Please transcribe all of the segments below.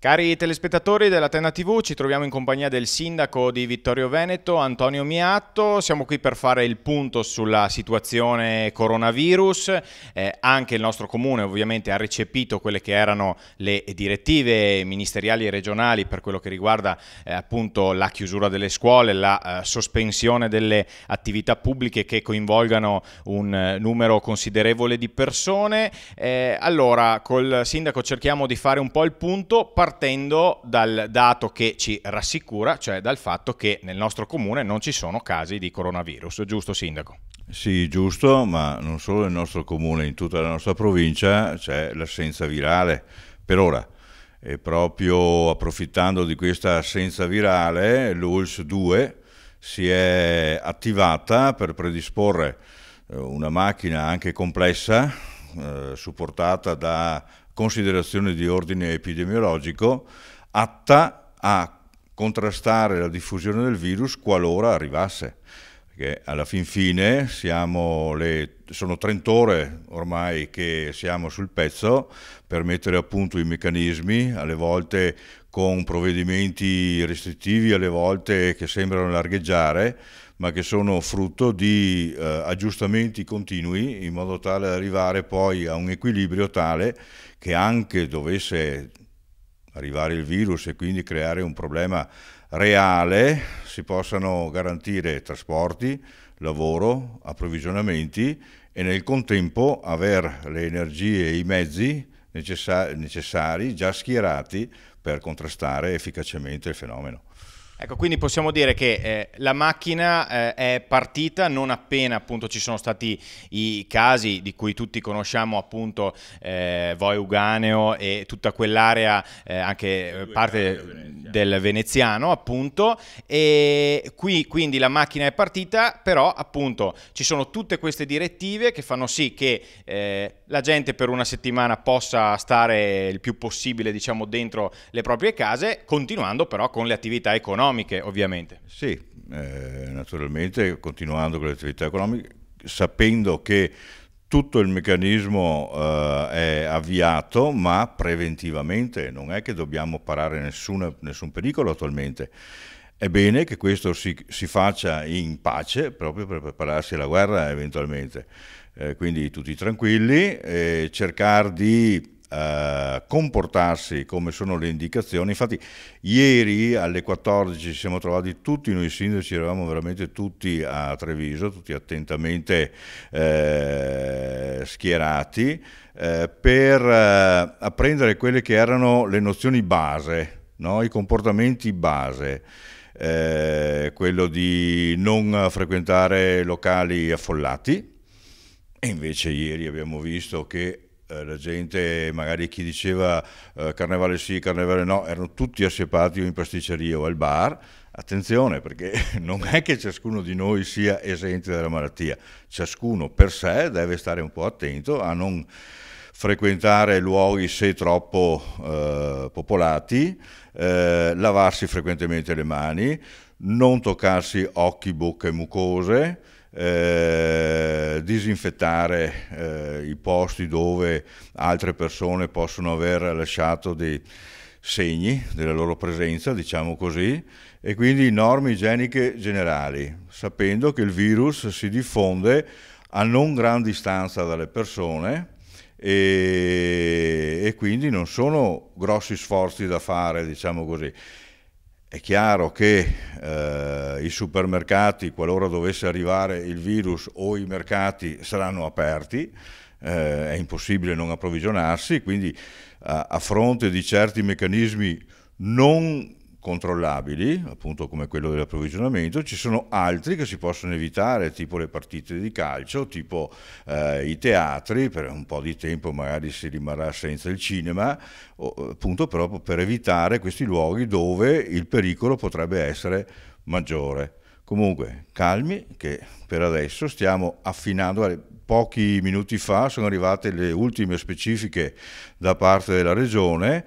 Cari telespettatori della Tena TV, ci troviamo in compagnia del sindaco di Vittorio Veneto, Antonio Miatto. Siamo qui per fare il punto sulla situazione coronavirus. Eh, anche il nostro comune ovviamente ha recepito quelle che erano le direttive ministeriali e regionali per quello che riguarda eh, appunto la chiusura delle scuole, la eh, sospensione delle attività pubbliche che coinvolgano un eh, numero considerevole di persone. Eh, allora, col sindaco cerchiamo di fare un po' il punto partendo dal dato che ci rassicura, cioè dal fatto che nel nostro comune non ci sono casi di coronavirus, giusto Sindaco? Sì, giusto, ma non solo nel nostro comune, in tutta la nostra provincia c'è l'assenza virale per ora. E proprio approfittando di questa assenza virale, l'ULS 2 si è attivata per predisporre eh, una macchina anche complessa, eh, supportata da considerazione di ordine epidemiologico atta a contrastare la diffusione del virus qualora arrivasse. Perché alla fin fine le, sono 30 ore ormai che siamo sul pezzo per mettere a punto i meccanismi, alle volte con provvedimenti restrittivi, alle volte che sembrano largheggiare, ma che sono frutto di eh, aggiustamenti continui in modo tale da arrivare poi a un equilibrio tale che anche dovesse arrivare il virus e quindi creare un problema reale, si possano garantire trasporti, lavoro, approvvigionamenti e nel contempo aver le energie e i mezzi necessari, necessari già schierati per contrastare efficacemente il fenomeno. Ecco, quindi possiamo dire che eh, la macchina eh, è partita non appena appunto ci sono stati i casi di cui tutti conosciamo appunto eh, Voi Uganeo e tutta quell'area, eh, anche eh, parte Certo. del veneziano, appunto. E qui quindi la macchina è partita, però appunto ci sono tutte queste direttive che fanno sì che eh, la gente per una settimana possa stare il più possibile, diciamo, dentro le proprie case, continuando però con le attività economiche, ovviamente. Sì, eh, naturalmente continuando con le attività economiche, sapendo che tutto il meccanismo eh, è avviato, ma preventivamente non è che dobbiamo parare nessun, nessun pericolo attualmente. È bene che questo si, si, faccia in pace proprio per prepararsi alla guerra eventualmente. Eh, quindi tutti tranquilli, eh, cercare di eh, comportarsi come sono le indicazioni. Infatti ieri alle 14 ci siamo trovati tutti noi sindaci, eravamo veramente tutti a Treviso, tutti attentamente eh, schierati eh, per eh, apprendere quelle che erano le nozioni base, no? i comportamenti base. Eh, quello di non frequentare locali affollati, e invece ieri abbiamo visto che eh, la gente, magari chi diceva eh, carnevale sì, carnevale no, erano tutti assiepati o in pasticceria o al bar. Attenzione perché non è che ciascuno di noi sia esente dalla malattia, ciascuno per sé deve stare un po' attento a non frequentare luoghi se troppo eh, popolati, eh, lavarsi frequentemente le mani, non toccarsi occhi, bocca e mucose, eh, disinfettare eh, i posti dove altre persone possono aver lasciato dei segni della loro presenza, diciamo così, e quindi norme igieniche generali, sapendo che il virus si diffonde a non gran distanza dalle persone e, e quindi non sono grossi sforzi da fare, diciamo così. È chiaro che eh, i supermercati, qualora dovesse arrivare il virus o i mercati, saranno aperti, eh, è impossibile non approvvigionarsi, quindi a, a fronte di certi meccanismi non controllabili, appunto come quello dell'approvvigionamento, ci sono altri che si possono evitare, tipo le partite di calcio, tipo eh, i teatri, per un po' di tempo magari si rimarrà senza il cinema, o, appunto proprio per evitare questi luoghi dove il pericolo potrebbe essere maggiore. Comunque, calmi, che per adesso stiamo affinando. Pochi minuti fa sono arrivate le ultime specifiche da parte della Regione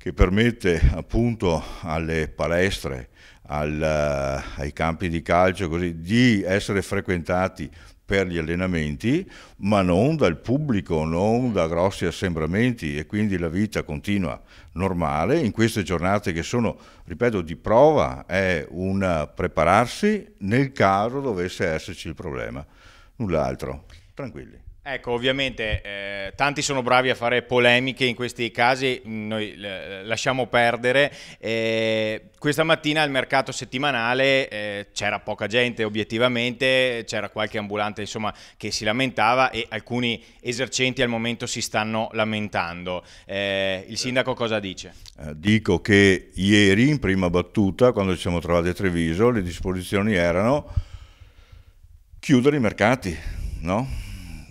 che permette appunto alle palestre, al, eh, ai campi di calcio così, di essere frequentati per gli allenamenti, ma non dal pubblico, non da grossi assembramenti e quindi la vita continua normale. In queste giornate che sono, ripeto, di prova è un prepararsi nel caso dovesse esserci il problema, null'altro. Tranquilli. Ecco, ovviamente eh, tanti sono bravi a fare polemiche in questi casi, noi eh, lasciamo perdere. Eh, questa mattina al mercato settimanale eh, c'era poca gente obiettivamente, c'era qualche ambulante insomma, che si lamentava e alcuni esercenti al momento si stanno lamentando. Eh, il eh. sindaco cosa dice? Dico che ieri in prima battuta, quando ci siamo trovati a Treviso, le disposizioni erano chiudere i mercati, no?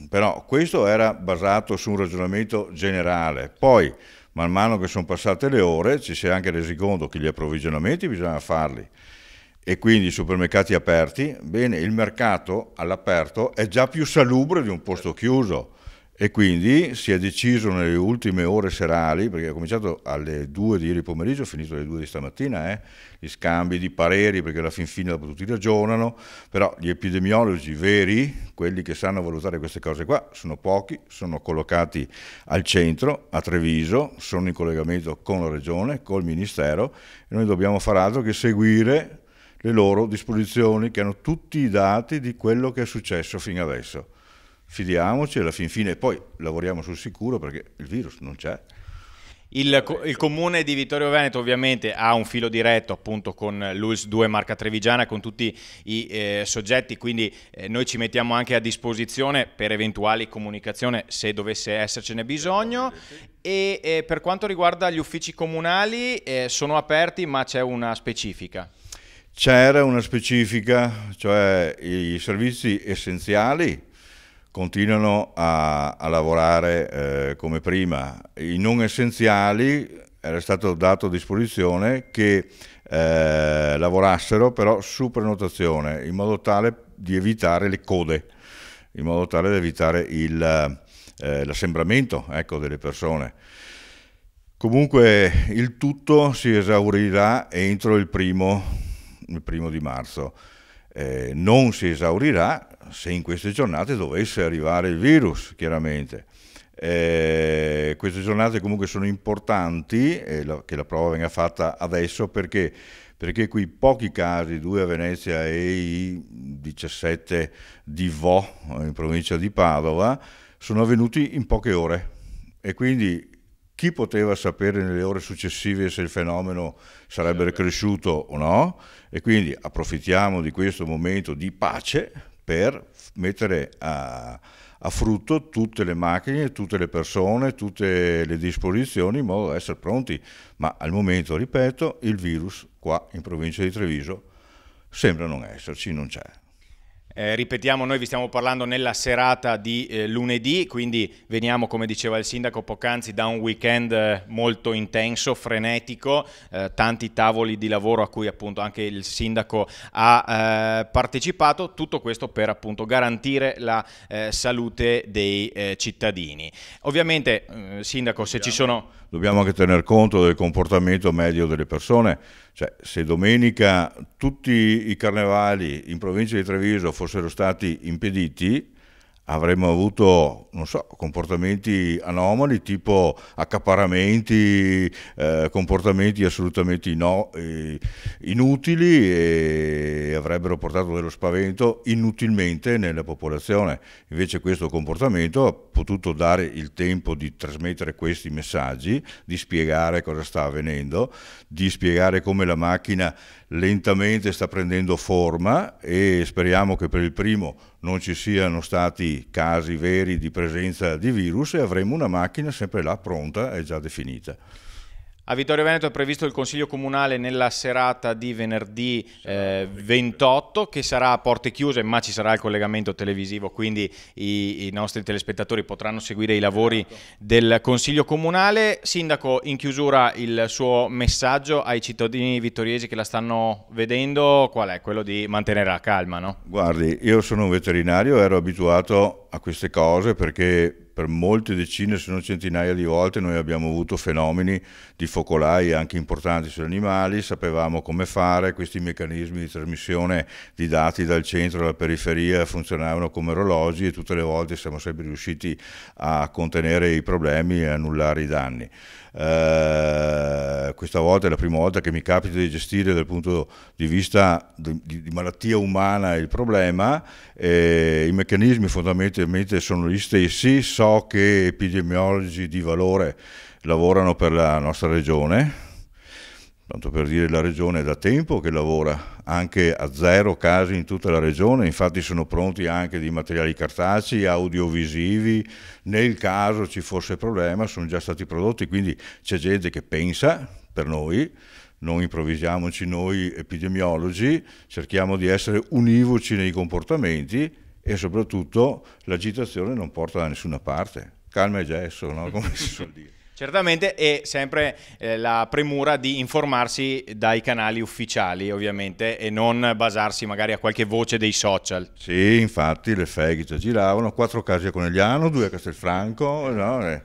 Però questo era basato su un ragionamento generale. Poi, man mano che sono passate le ore, ci si è anche resi conto che gli approvvigionamenti bisogna farli e quindi i supermercati aperti, bene, il mercato all'aperto è già più salubre di un posto chiuso e quindi si è deciso nelle ultime ore serali, perché è cominciato alle 2 di ieri pomeriggio, è finito alle 2 di stamattina, eh, gli scambi di pareri, perché alla fin fine dopo tutti ragionano, però gli epidemiologi veri, quelli che sanno valutare queste cose qua, sono pochi, sono collocati al centro, a Treviso, sono in collegamento con la Regione, col Ministero, e noi dobbiamo far altro che seguire le loro disposizioni, che hanno tutti i dati di quello che è successo fino adesso fidiamoci alla fin fine e poi lavoriamo sul sicuro perché il virus non c'è. Il, il, comune di Vittorio Veneto ovviamente ha un filo diretto appunto con l'ULS 2 Marca Trevigiana, con tutti i eh, soggetti, quindi eh, noi ci mettiamo anche a disposizione per eventuali comunicazioni se dovesse essercene bisogno. E eh, per quanto riguarda gli uffici comunali eh, sono aperti ma c'è una specifica. C'era una specifica, cioè i servizi essenziali continuano a, a lavorare eh, come prima. I non essenziali era stato dato a disposizione che eh, lavorassero però su prenotazione in modo tale di evitare le code, in modo tale da evitare il, eh, l'assembramento ecco, delle persone. Comunque il tutto si esaurirà entro il primo, il primo di marzo eh, non si esaurirà se in queste giornate dovesse arrivare il virus, chiaramente. Eh, queste giornate comunque sono importanti eh, che la prova venga fatta adesso perché, perché quei pochi casi, due a Venezia e i 17 di Vo eh, in provincia di Padova, sono avvenuti in poche ore e quindi chi poteva sapere nelle ore successive se il fenomeno sarebbe certo. cresciuto o no? E quindi approfittiamo di questo momento di pace per mettere a, a frutto tutte le macchine, tutte le persone, tutte le disposizioni in modo da essere pronti. Ma al momento, ripeto, il virus qua in provincia di Treviso sembra non esserci, non c'è. Eh, ripetiamo, noi vi stiamo parlando nella serata di eh, lunedì, quindi veniamo, come diceva il sindaco poc'anzi, da un weekend eh, molto intenso, frenetico, eh, tanti tavoli di lavoro a cui appunto anche il sindaco ha eh, partecipato, tutto questo per appunto garantire la eh, salute dei cittadini. Ovviamente, sindaco, se ci sono... Dobbiamo anche tener conto del comportamento medio delle persone, cioè se domenica tutti i carnevali in provincia di Treviso fossero fossero stati impediti avremmo avuto, so, comportamenti anomali tipo accaparamenti, eh, comportamenti assolutamente ino- eh, inutili e avrebbero portato dello spavento inutilmente nella popolazione. Invece questo comportamento ha potuto dare il tempo di trasmettere questi messaggi, di spiegare cosa sta avvenendo, di spiegare come la macchina lentamente sta prendendo forma e speriamo che per il primo non ci siano stati casi veri di presenza di virus e avremo una macchina sempre là pronta e già definita. A Vittorio Veneto è previsto il Consiglio Comunale nella serata di venerdì eh, 28 che sarà a porte chiuse ma ci sarà il collegamento televisivo quindi i, i nostri telespettatori potranno seguire i lavori certo. del Consiglio Comunale. Sindaco, in chiusura il suo messaggio ai cittadini vittoriesi che la stanno vedendo qual è? Quello di mantenere la calma, no? Guardi, io sono un veterinario, ero abituato a queste cose perché per molte decine se non centinaia di volte noi abbiamo avuto fenomeni di focolai anche importanti sugli animali, sapevamo come fare, questi meccanismi di trasmissione di dati dal centro alla periferia funzionavano come orologi e tutte le volte siamo sempre riusciti a contenere i problemi e annullare i danni. Eh, questa volta è la prima volta che mi capita di gestire dal punto di vista di, di malattia umana il problema, eh, i meccanismi fondamentalmente sono gli stessi, so che epidemiologi di valore lavorano per la nostra regione, Tanto per dire la Regione è da tempo che lavora anche a zero casi in tutta la Regione, infatti sono pronti anche di materiali cartacei, audiovisivi, nel caso ci fosse problema sono già stati prodotti, quindi c'è gente che pensa per noi, non improvvisiamoci noi epidemiologi, cerchiamo di essere univoci nei comportamenti e soprattutto l'agitazione non porta da nessuna parte. Calma e gesso, no? come si suol dire. Certamente e sempre eh, la premura di informarsi dai canali ufficiali ovviamente e non basarsi magari a qualche voce dei social. Sì, infatti le feghe giravano, quattro casi a Conegliano, due a Castelfranco, no? eh,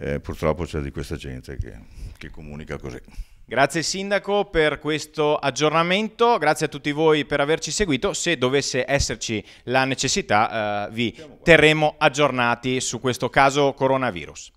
eh, purtroppo c'è di questa gente che, che comunica così. Grazie Sindaco per questo aggiornamento, grazie a tutti voi per averci seguito, se dovesse esserci la necessità eh, vi terremo aggiornati su questo caso coronavirus.